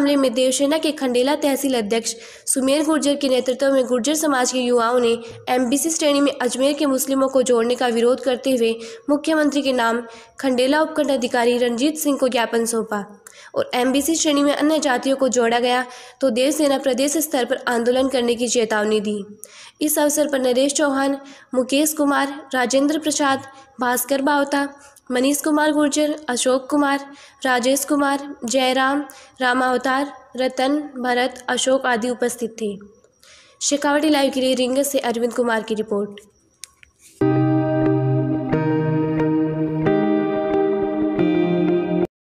हमले में देवसेना के खंडेला तहसील अध्यक्ष सुमेर गुर्जर के नेतृत्व में गुर्जर समाज के युवाओं ने एमबीसी श्रेणी में अजमेर के मुस्लिमों को जोड़ने का विरोध करते हुए मुख्यमंत्री के नाम खंडेला उपखंड अधिकारी रंजीत सिंह को ज्ञापन सौंपा और एमबीसी श्रेणी में अन्य जातियों को जोड़ा गया तो देवसेना प्रदेश स्तर पर आंदोलन करने की चेतावनी दी इस अवसर पर नरेश चौहान मुकेश कुमार राजेंद्र प्रसाद भास्कर बावता मनीष कुमार गुर्जर अशोक कुमार राजेश कुमार जयराम रामावतार रतन भरत अशोक आदि उपस्थित थे शेखावटी लाइव के लिए रिंग से अरविंद कुमार की रिपोर्ट